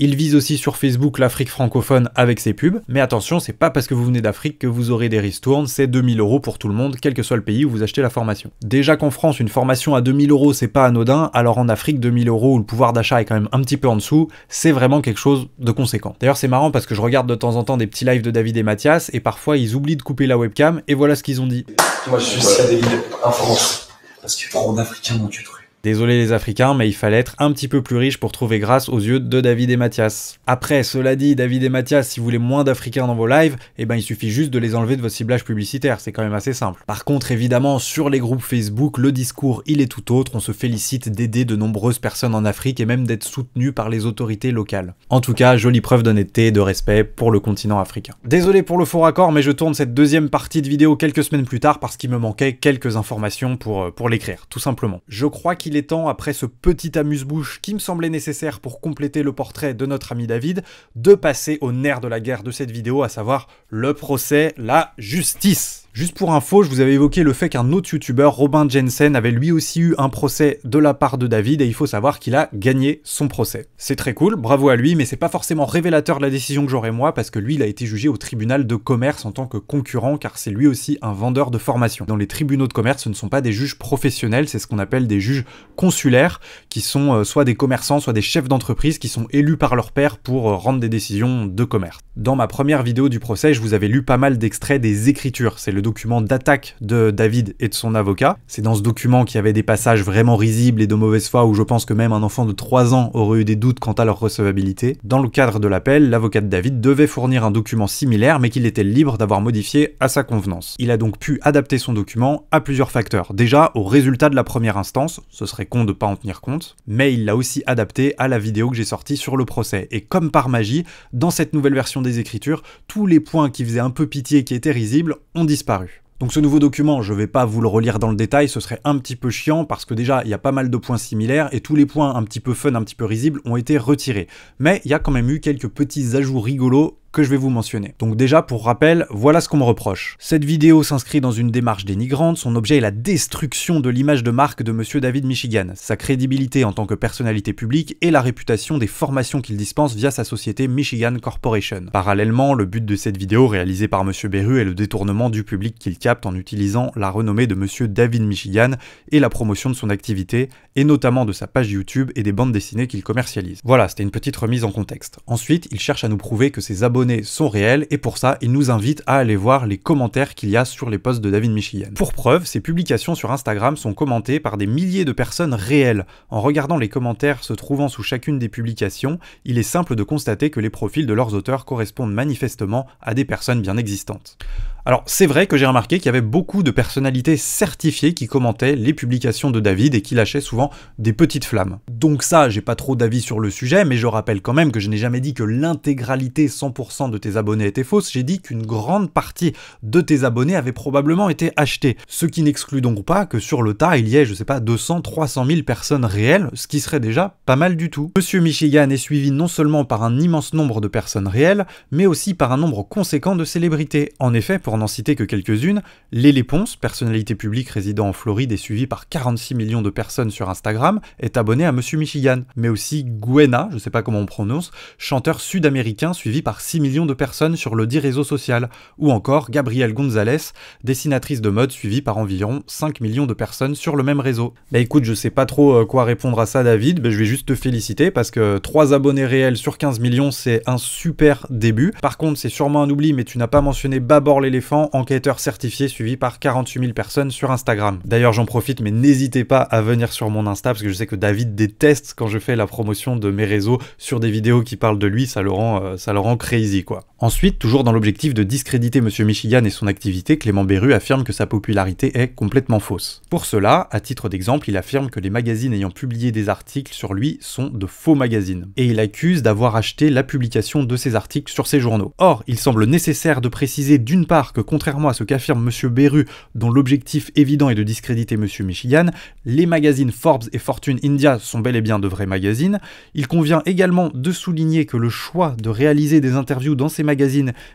Il vise aussi sur Facebook l'Afrique francophone avec ses pubs, mais attention, c'est pas parce que vous venez d'Afrique que vous aurez des ristournes, c'est 2000 euros pour tout le monde, quel que soit le pays où vous achetez la formation. Déjà qu'en France, une formation à 2000 euros, c'est pas anodin, alors en Afrique, 2000 euros où le pouvoir d'achat est quand même un petit peu en dessous, c'est vraiment quelque chose de conséquent. D'ailleurs, c'est marrant parce que je regarde de temps en temps des petits lives de David et Mathias, et parfois ils oublient de couper la webcam, et voilà ce qu'ils ont dit. Moi, je suis à David en France, parce que trop d'Africains dans tu Désolé les Africains, mais il fallait être un petit peu plus riche pour trouver grâce aux yeux de David et Mathias. Après, cela dit, David et Mathias, si vous voulez moins d'Africains dans vos lives, eh ben il suffit juste de les enlever de votre ciblage publicitaire, c'est quand même assez simple. Par contre, évidemment, sur les groupes Facebook, le discours, il est tout autre, on se félicite d'aider de nombreuses personnes en Afrique et même d'être soutenu par les autorités locales. En tout cas, jolie preuve d'honnêteté et de respect pour le continent africain. Désolé pour le faux raccord, mais je tourne cette deuxième partie de vidéo quelques semaines plus tard parce qu'il me manquait quelques informations pour, euh, pour l'écrire, tout simplement. Je crois qu'il temps, après ce petit amuse-bouche qui me semblait nécessaire pour compléter le portrait de notre ami David, de passer au nerf de la guerre de cette vidéo, à savoir le procès, la justice. Juste pour info, je vous avais évoqué le fait qu'un autre youtubeur, Robin Jensen, avait lui aussi eu un procès de la part de David et il faut savoir qu'il a gagné son procès. C'est très cool, bravo à lui, mais c'est pas forcément révélateur de la décision que j'aurai moi parce que lui, il a été jugé au tribunal de commerce en tant que concurrent car c'est lui aussi un vendeur de formation. Dans les tribunaux de commerce, ce ne sont pas des juges professionnels, c'est ce qu'on appelle des juges consulaires qui sont euh, soit des commerçants, soit des chefs d'entreprise qui sont élus par leur père pour euh, rendre des décisions de commerce. Dans ma première vidéo du procès, je vous avais lu pas mal d'extraits des écritures, c'est document d'attaque de David et de son avocat. C'est dans ce document qu'il y avait des passages vraiment risibles et de mauvaise foi où je pense que même un enfant de 3 ans aurait eu des doutes quant à leur recevabilité. Dans le cadre de l'appel, l'avocat de David devait fournir un document similaire mais qu'il était libre d'avoir modifié à sa convenance. Il a donc pu adapter son document à plusieurs facteurs. Déjà, au résultat de la première instance, ce serait con de pas en tenir compte, mais il l'a aussi adapté à la vidéo que j'ai sortie sur le procès. Et comme par magie, dans cette nouvelle version des écritures, tous les points qui faisaient un peu pitié et qui étaient risibles ont disparu. Donc ce nouveau document, je ne vais pas vous le relire dans le détail, ce serait un petit peu chiant parce que déjà il y a pas mal de points similaires et tous les points un petit peu fun, un petit peu risibles ont été retirés. Mais il y a quand même eu quelques petits ajouts rigolos que je vais vous mentionner. Donc déjà, pour rappel, voilà ce qu'on me reproche. Cette vidéo s'inscrit dans une démarche dénigrante, son objet est la destruction de l'image de marque de M. David Michigan, sa crédibilité en tant que personnalité publique et la réputation des formations qu'il dispense via sa société Michigan Corporation. Parallèlement, le but de cette vidéo réalisée par M. Beru est le détournement du public qu'il capte en utilisant la renommée de M. David Michigan et la promotion de son activité, et notamment de sa page YouTube et des bandes dessinées qu'il commercialise. Voilà, c'était une petite remise en contexte. Ensuite, il cherche à nous prouver que ses abonnés sont réels et pour ça, il nous invite à aller voir les commentaires qu'il y a sur les posts de David Michigan. Pour preuve, ses publications sur Instagram sont commentées par des milliers de personnes réelles. En regardant les commentaires se trouvant sous chacune des publications, il est simple de constater que les profils de leurs auteurs correspondent manifestement à des personnes bien existantes. Alors c'est vrai que j'ai remarqué qu'il y avait beaucoup de personnalités certifiées qui commentaient les publications de David et qui lâchaient souvent des petites flammes. Donc ça, j'ai pas trop d'avis sur le sujet, mais je rappelle quand même que je n'ai jamais dit que l'intégralité 100% de tes abonnés était fausse, j'ai dit qu'une grande partie de tes abonnés avait probablement été achetés. Ce qui n'exclut donc pas que sur le tas, il y ait, je sais pas, 200, 300 000 personnes réelles, ce qui serait déjà pas mal du tout. Monsieur Michigan est suivi non seulement par un immense nombre de personnes réelles, mais aussi par un nombre conséquent de célébrités. En effet, pour pour n'en citer que quelques-unes, Lélé Ponce, personnalité publique résidant en Floride et suivie par 46 millions de personnes sur Instagram, est abonnée à Monsieur Michigan, mais aussi Gwena, je sais pas comment on prononce, chanteur sud-américain suivi par 6 millions de personnes sur le dit réseau social, ou encore Gabrielle Gonzalez, dessinatrice de mode suivie par environ 5 millions de personnes sur le même réseau. Bah écoute, je sais pas trop euh, quoi répondre à ça David, bah je vais juste te féliciter parce que 3 abonnés réels sur 15 millions, c'est un super début. Par contre, c'est sûrement un oubli, mais tu n'as pas mentionné Babor l'éléphant enquêteur certifié suivi par 48 000 personnes sur Instagram. D'ailleurs, j'en profite, mais n'hésitez pas à venir sur mon Insta parce que je sais que David déteste quand je fais la promotion de mes réseaux sur des vidéos qui parlent de lui, ça le rend, euh, ça le rend crazy quoi. Ensuite, toujours dans l'objectif de discréditer M. Michigan et son activité, Clément Berru affirme que sa popularité est complètement fausse. Pour cela, à titre d'exemple, il affirme que les magazines ayant publié des articles sur lui sont de faux magazines. Et il accuse d'avoir acheté la publication de ces articles sur ses journaux. Or, il semble nécessaire de préciser d'une part que contrairement à ce qu'affirme M. Berru, dont l'objectif évident est de discréditer M. Michigan, les magazines Forbes et Fortune India sont bel et bien de vrais magazines. Il convient également de souligner que le choix de réaliser des interviews dans ces magazines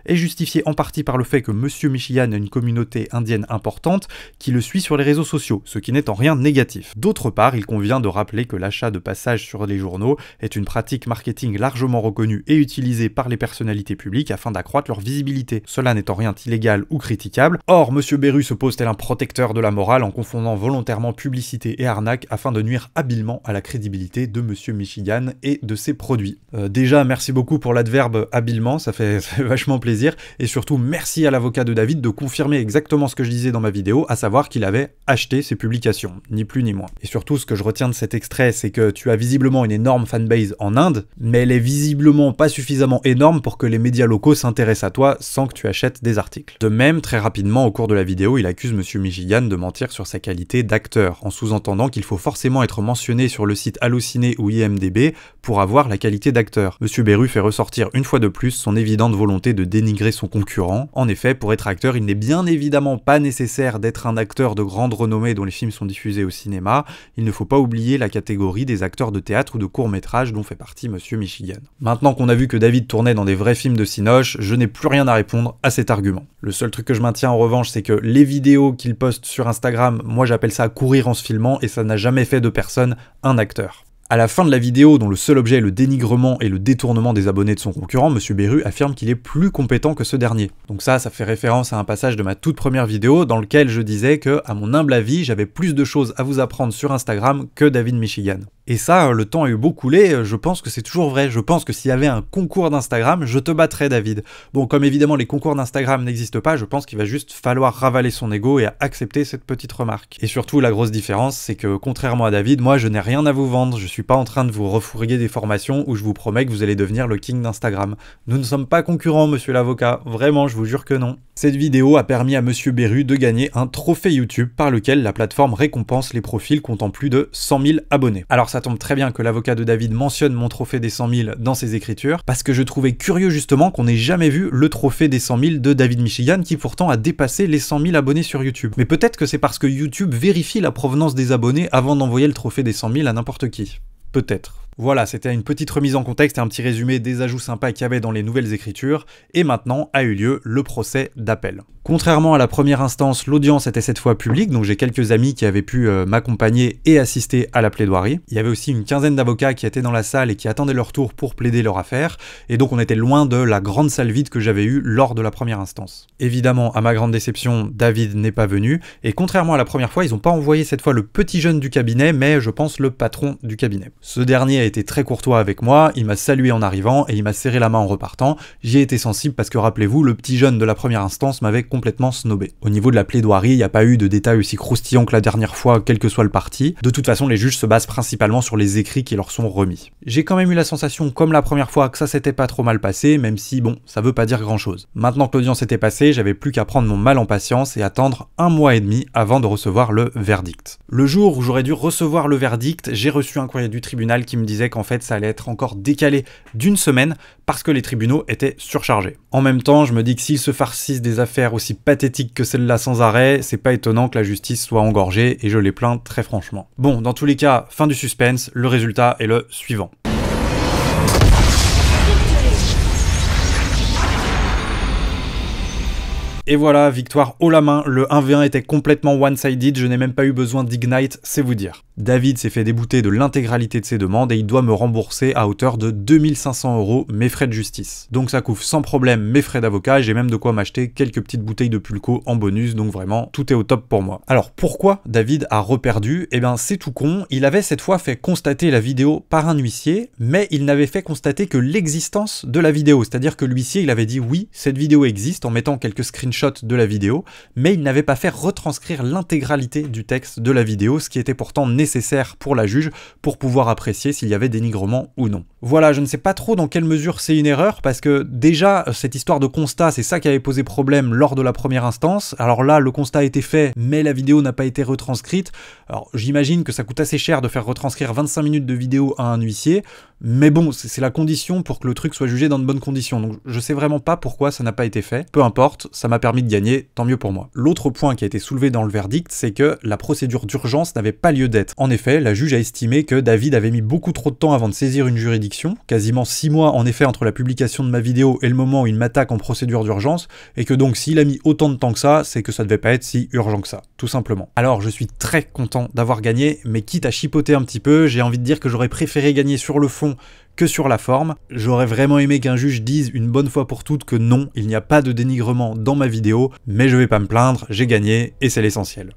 est justifié en partie par le fait que M. Michigan a une communauté indienne importante qui le suit sur les réseaux sociaux, ce qui n'est en rien négatif. D'autre part, il convient de rappeler que l'achat de passages sur les journaux est une pratique marketing largement reconnue et utilisée par les personnalités publiques afin d'accroître leur visibilité. Cela n'est en rien illégal ou critiquable. Or, M. Beru se pose tel un protecteur de la morale en confondant volontairement publicité et arnaque afin de nuire habilement à la crédibilité de M. Michigan et de ses produits. Euh, déjà, merci beaucoup pour l'adverbe habilement, ça fait ça fait vachement plaisir. Et surtout, merci à l'avocat de David de confirmer exactement ce que je disais dans ma vidéo, à savoir qu'il avait acheté ses publications, ni plus ni moins. Et surtout, ce que je retiens de cet extrait, c'est que tu as visiblement une énorme fanbase en Inde, mais elle est visiblement pas suffisamment énorme pour que les médias locaux s'intéressent à toi sans que tu achètes des articles. De même, très rapidement, au cours de la vidéo, il accuse Monsieur Michigan de mentir sur sa qualité d'acteur, en sous-entendant qu'il faut forcément être mentionné sur le site halluciné ou IMDB pour avoir la qualité d'acteur. Monsieur Beru fait ressortir une fois de plus son évidence volonté de dénigrer son concurrent. En effet, pour être acteur, il n'est bien évidemment pas nécessaire d'être un acteur de grande renommée dont les films sont diffusés au cinéma, il ne faut pas oublier la catégorie des acteurs de théâtre ou de court-métrage dont fait partie Monsieur Michigan. Maintenant qu'on a vu que David tournait dans des vrais films de Cinoche, je n'ai plus rien à répondre à cet argument. Le seul truc que je maintiens en revanche, c'est que les vidéos qu'il poste sur Instagram, moi j'appelle ça courir en se filmant et ça n'a jamais fait de personne un acteur. À la fin de la vidéo, dont le seul objet est le dénigrement et le détournement des abonnés de son concurrent, Monsieur Beru affirme qu'il est plus compétent que ce dernier. Donc ça, ça fait référence à un passage de ma toute première vidéo dans lequel je disais que, à mon humble avis, j'avais plus de choses à vous apprendre sur Instagram que David Michigan. Et ça, hein, le temps a eu beau couler, euh, je pense que c'est toujours vrai. Je pense que s'il y avait un concours d'Instagram, je te battrais, David. Bon, comme évidemment les concours d'Instagram n'existent pas, je pense qu'il va juste falloir ravaler son ego et accepter cette petite remarque. Et surtout, la grosse différence, c'est que contrairement à David, moi je n'ai rien à vous vendre. Je suis pas en train de vous refourguer des formations où je vous promets que vous allez devenir le king d'Instagram. Nous ne sommes pas concurrents, monsieur l'avocat. Vraiment, je vous jure que non. Cette vidéo a permis à monsieur Beru de gagner un trophée YouTube par lequel la plateforme récompense les profils comptant plus de 100 000 abonnés. Alors ça ça tombe très bien que l'avocat de David mentionne mon trophée des 100 000 dans ses écritures, parce que je trouvais curieux justement qu'on n'ait jamais vu le trophée des 100 000 de David Michigan qui pourtant a dépassé les 100 000 abonnés sur YouTube. Mais peut-être que c'est parce que YouTube vérifie la provenance des abonnés avant d'envoyer le trophée des 100 000 à n'importe qui. Peut-être. Voilà, c'était une petite remise en contexte et un petit résumé des ajouts sympas qu'il y avait dans les nouvelles écritures, et maintenant a eu lieu le procès d'appel. Contrairement à la première instance, l'audience était cette fois publique, donc j'ai quelques amis qui avaient pu euh, m'accompagner et assister à la plaidoirie. Il y avait aussi une quinzaine d'avocats qui étaient dans la salle et qui attendaient leur tour pour plaider leur affaire, et donc on était loin de la grande salle vide que j'avais eue lors de la première instance. Évidemment, à ma grande déception, David n'est pas venu, et contrairement à la première fois, ils n'ont pas envoyé cette fois le petit jeune du cabinet, mais je pense le patron du cabinet. Ce dernier a très courtois avec moi, il m'a salué en arrivant et il m'a serré la main en repartant. J'y ai été sensible parce que rappelez-vous, le petit jeune de la première instance m'avait complètement snobé. Au niveau de la plaidoirie, il n'y a pas eu de détails aussi croustillants que la dernière fois, quel que soit le parti. De toute façon, les juges se basent principalement sur les écrits qui leur sont remis. J'ai quand même eu la sensation, comme la première fois, que ça s'était pas trop mal passé, même si bon, ça veut pas dire grand chose. Maintenant que l'audience était passée, j'avais plus qu'à prendre mon mal en patience et attendre un mois et demi avant de recevoir le verdict. Le jour où j'aurais dû recevoir le verdict, j'ai reçu un courrier du tribunal qui me disait qu'en fait ça allait être encore décalé d'une semaine parce que les tribunaux étaient surchargés. En même temps, je me dis que s'ils se farcissent des affaires aussi pathétiques que celle-là sans arrêt, c'est pas étonnant que la justice soit engorgée et je les plains très franchement. Bon, dans tous les cas, fin du suspense, le résultat est le suivant. Et voilà, victoire haut la main, le 1v1 était complètement one-sided, je n'ai même pas eu besoin d'ignite, c'est vous dire. David s'est fait débouter de l'intégralité de ses demandes et il doit me rembourser à hauteur de 2500 euros mes frais de justice. Donc ça couvre sans problème mes frais d'avocat, j'ai même de quoi m'acheter quelques petites bouteilles de pulco en bonus, donc vraiment tout est au top pour moi. Alors pourquoi David a reperdu Eh bien c'est tout con, il avait cette fois fait constater la vidéo par un huissier, mais il n'avait fait constater que l'existence de la vidéo, c'est-à-dire que l'huissier il avait dit oui, cette vidéo existe en mettant quelques screenshots de la vidéo, mais il n'avait pas fait retranscrire l'intégralité du texte de la vidéo, ce qui était pourtant nécessaire nécessaire pour la juge pour pouvoir apprécier s'il y avait dénigrement ou non. Voilà, je ne sais pas trop dans quelle mesure c'est une erreur, parce que déjà, cette histoire de constat, c'est ça qui avait posé problème lors de la première instance. Alors là, le constat a été fait, mais la vidéo n'a pas été retranscrite. Alors j'imagine que ça coûte assez cher de faire retranscrire 25 minutes de vidéo à un huissier, mais bon, c'est la condition pour que le truc soit jugé dans de bonnes conditions. Donc je sais vraiment pas pourquoi ça n'a pas été fait. Peu importe, ça m'a permis de gagner, tant mieux pour moi. L'autre point qui a été soulevé dans le verdict, c'est que la procédure d'urgence n'avait pas lieu d'être. En effet, la juge a estimé que David avait mis beaucoup trop de temps avant de saisir une juridiction, quasiment 6 mois en effet entre la publication de ma vidéo et le moment où il m'attaque en procédure d'urgence, et que donc s'il a mis autant de temps que ça, c'est que ça devait pas être si urgent que ça, tout simplement. Alors je suis très content d'avoir gagné, mais quitte à chipoter un petit peu, j'ai envie de dire que j'aurais préféré gagner sur le fond que sur la forme. J'aurais vraiment aimé qu'un juge dise une bonne fois pour toutes que non, il n'y a pas de dénigrement dans ma vidéo, mais je vais pas me plaindre, j'ai gagné et c'est l'essentiel.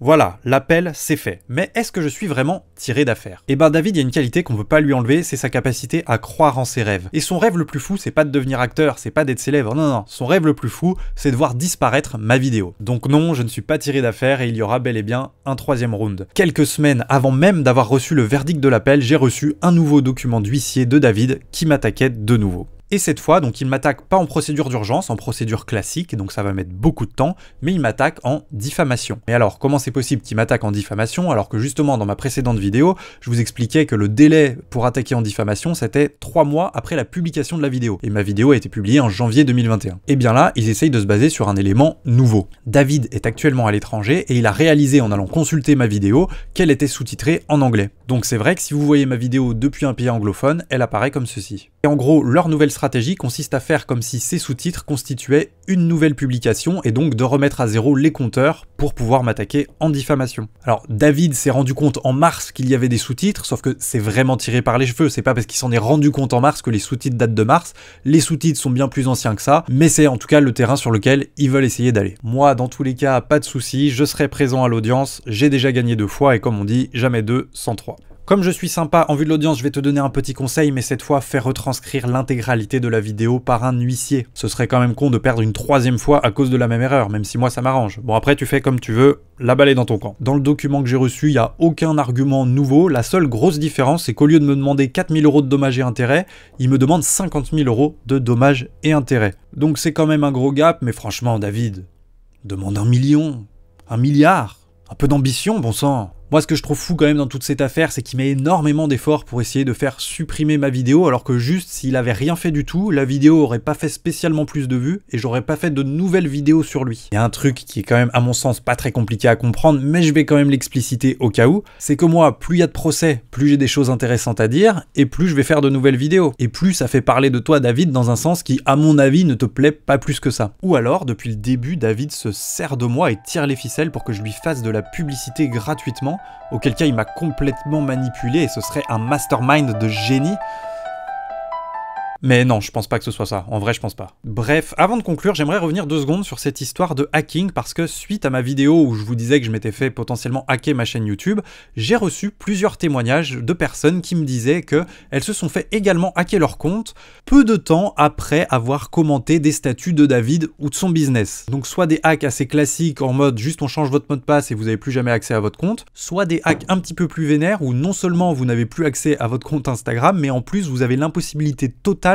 Voilà, l'appel, c'est fait. Mais est-ce que je suis vraiment tiré d'affaire Eh ben David, il y a une qualité qu'on ne peut pas lui enlever, c'est sa capacité à croire en ses rêves. Et son rêve le plus fou, c'est pas de devenir acteur, c'est pas d'être célèbre, non, non, son rêve le plus fou, c'est de voir disparaître ma vidéo. Donc non, je ne suis pas tiré d'affaire et il y aura bel et bien un troisième round. Quelques semaines avant même d'avoir reçu le verdict de l'appel, j'ai reçu un nouveau document d'huissier de David qui m'attaquait de nouveau. Et cette fois, donc il m'attaque pas en procédure d'urgence, en procédure classique, donc ça va mettre beaucoup de temps, mais il m'attaque en diffamation. Mais alors, comment c'est possible qu'il m'attaque en diffamation alors que justement dans ma précédente vidéo, je vous expliquais que le délai pour attaquer en diffamation, c'était trois mois après la publication de la vidéo. Et ma vidéo a été publiée en janvier 2021. Et eh bien là, ils essayent de se baser sur un élément nouveau. David est actuellement à l'étranger et il a réalisé en allant consulter ma vidéo qu'elle était sous-titrée en anglais. Donc c'est vrai que si vous voyez ma vidéo depuis un pays anglophone, elle apparaît comme ceci. Et en gros, leur nouvelle stratégie consiste à faire comme si ces sous-titres constituaient une nouvelle publication et donc de remettre à zéro les compteurs pour pouvoir m'attaquer en diffamation. Alors David s'est rendu compte en mars qu'il y avait des sous-titres, sauf que c'est vraiment tiré par les cheveux, c'est pas parce qu'il s'en est rendu compte en mars que les sous-titres datent de mars, les sous-titres sont bien plus anciens que ça, mais c'est en tout cas le terrain sur lequel ils veulent essayer d'aller. Moi dans tous les cas, pas de soucis, je serai présent à l'audience, j'ai déjà gagné deux fois et comme on dit, jamais deux sans trois. Comme je suis sympa, en vue de l'audience, je vais te donner un petit conseil, mais cette fois, fais retranscrire l'intégralité de la vidéo par un huissier. Ce serait quand même con de perdre une troisième fois à cause de la même erreur, même si moi ça m'arrange. Bon après, tu fais comme tu veux, la balle dans ton camp. Dans le document que j'ai reçu, il n'y a aucun argument nouveau, la seule grosse différence, c'est qu'au lieu de me demander 4000 euros de dommages et intérêts, il me demande 50 000 euros de dommages et intérêts. Donc c'est quand même un gros gap, mais franchement, David, demande un million, un milliard, un peu d'ambition, bon sang moi, ce que je trouve fou quand même dans toute cette affaire, c'est qu'il met énormément d'efforts pour essayer de faire supprimer ma vidéo, alors que juste s'il avait rien fait du tout, la vidéo aurait pas fait spécialement plus de vues et j'aurais pas fait de nouvelles vidéos sur lui. Il y a un truc qui est quand même, à mon sens, pas très compliqué à comprendre, mais je vais quand même l'expliciter au cas où. C'est que moi, plus il y a de procès, plus j'ai des choses intéressantes à dire et plus je vais faire de nouvelles vidéos. Et plus ça fait parler de toi, David, dans un sens qui, à mon avis, ne te plaît pas plus que ça. Ou alors, depuis le début, David se sert de moi et tire les ficelles pour que je lui fasse de la publicité gratuitement auquel cas il m'a complètement manipulé et ce serait un mastermind de génie mais non, je pense pas que ce soit ça. En vrai, je pense pas. Bref, avant de conclure, j'aimerais revenir deux secondes sur cette histoire de hacking parce que suite à ma vidéo où je vous disais que je m'étais fait potentiellement hacker ma chaîne YouTube, j'ai reçu plusieurs témoignages de personnes qui me disaient que elles se sont fait également hacker leur compte peu de temps après avoir commenté des statuts de David ou de son business. Donc soit des hacks assez classiques en mode juste on change votre mot de passe et vous n'avez plus jamais accès à votre compte, soit des hacks un petit peu plus vénères où non seulement vous n'avez plus accès à votre compte Instagram, mais en plus vous avez l'impossibilité totale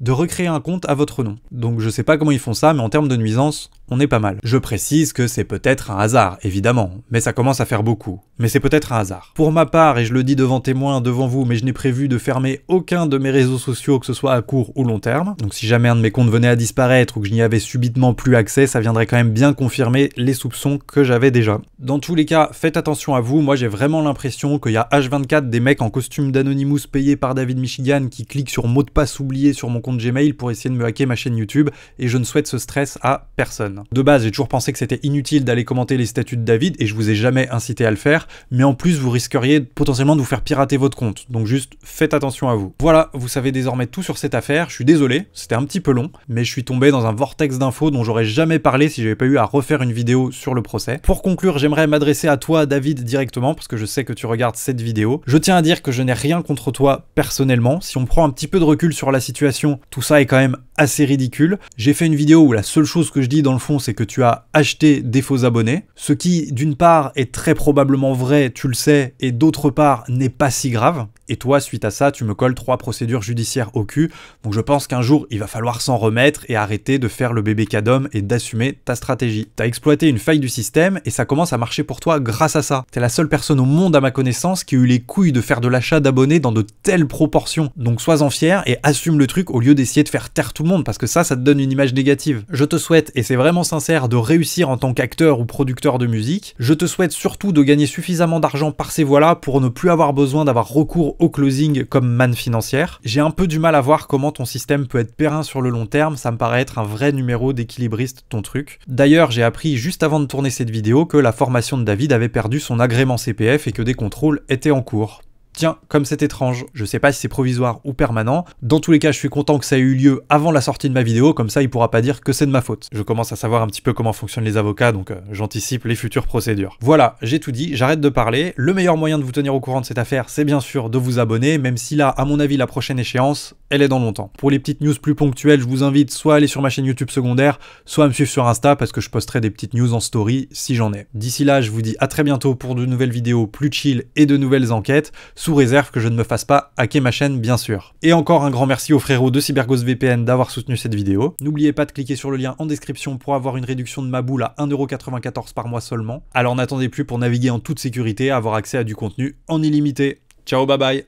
de recréer un compte à votre nom. Donc je sais pas comment ils font ça, mais en termes de nuisance, on est pas mal. Je précise que c'est peut-être un hasard, évidemment, mais ça commence à faire beaucoup. Mais c'est peut-être un hasard. Pour ma part, et je le dis devant témoin, devant vous, mais je n'ai prévu de fermer aucun de mes réseaux sociaux, que ce soit à court ou long terme. Donc si jamais un de mes comptes venait à disparaître ou que je n'y avais subitement plus accès, ça viendrait quand même bien confirmer les soupçons que j'avais déjà. Dans tous les cas, faites attention à vous, moi j'ai vraiment l'impression qu'il y a H24 des mecs en costume d'Anonymous payés par David Michigan qui cliquent sur mot de passe oublié sur mon compte Gmail pour essayer de me hacker ma chaîne YouTube, et je ne souhaite ce stress à personne. Hein. De base, j'ai toujours pensé que c'était inutile d'aller commenter les statuts de David et je vous ai jamais incité à le faire, mais en plus vous risqueriez potentiellement de vous faire pirater votre compte, donc juste faites attention à vous. Voilà, vous savez désormais tout sur cette affaire, je suis désolé, c'était un petit peu long, mais je suis tombé dans un vortex d'infos dont j'aurais jamais parlé si j'avais pas eu à refaire une vidéo sur le procès. Pour conclure, j'aimerais m'adresser à toi, David, directement, parce que je sais que tu regardes cette vidéo. Je tiens à dire que je n'ai rien contre toi personnellement, si on prend un petit peu de recul sur la situation, tout ça est quand même assez ridicule. J'ai fait une vidéo où la seule chose que je dis dans le fond, c'est que tu as acheté des faux abonnés, ce qui d'une part est très probablement vrai, tu le sais, et d'autre part n'est pas si grave. Et toi, suite à ça, tu me colles trois procédures judiciaires au cul. Donc je pense qu'un jour, il va falloir s'en remettre et arrêter de faire le bébé cadom et d'assumer ta stratégie. T'as exploité une faille du système et ça commence à marcher pour toi grâce à ça. es la seule personne au monde à ma connaissance qui a eu les couilles de faire de l'achat d'abonnés dans de telles proportions. Donc sois-en fier et assume le truc au lieu d'essayer de faire taire tout le parce que ça, ça te donne une image négative. Je te souhaite, et c'est vraiment sincère, de réussir en tant qu'acteur ou producteur de musique. Je te souhaite surtout de gagner suffisamment d'argent par ces voies-là pour ne plus avoir besoin d'avoir recours au closing comme manne financière. J'ai un peu du mal à voir comment ton système peut être périn sur le long terme, ça me paraît être un vrai numéro d'équilibriste ton truc. D'ailleurs, j'ai appris juste avant de tourner cette vidéo que la formation de David avait perdu son agrément CPF et que des contrôles étaient en cours. Tiens, comme c'est étrange, je sais pas si c'est provisoire ou permanent. Dans tous les cas, je suis content que ça ait eu lieu avant la sortie de ma vidéo, comme ça il pourra pas dire que c'est de ma faute. Je commence à savoir un petit peu comment fonctionnent les avocats, donc euh, j'anticipe les futures procédures. Voilà, j'ai tout dit, j'arrête de parler. Le meilleur moyen de vous tenir au courant de cette affaire, c'est bien sûr de vous abonner, même si là, à mon avis, la prochaine échéance, elle est dans longtemps. Pour les petites news plus ponctuelles, je vous invite soit à aller sur ma chaîne YouTube secondaire, soit à me suivre sur Insta parce que je posterai des petites news en story si j'en ai. D'ici là, je vous dis à très bientôt pour de nouvelles vidéos plus chill et de nouvelles enquêtes, sous réserve que je ne me fasse pas hacker ma chaîne bien sûr. Et encore un grand merci aux frérots de CyberGhost VPN d'avoir soutenu cette vidéo. N'oubliez pas de cliquer sur le lien en description pour avoir une réduction de ma boule à 1,94€ par mois seulement. Alors n'attendez plus pour naviguer en toute sécurité, avoir accès à du contenu en illimité. Ciao bye bye,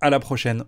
à la prochaine.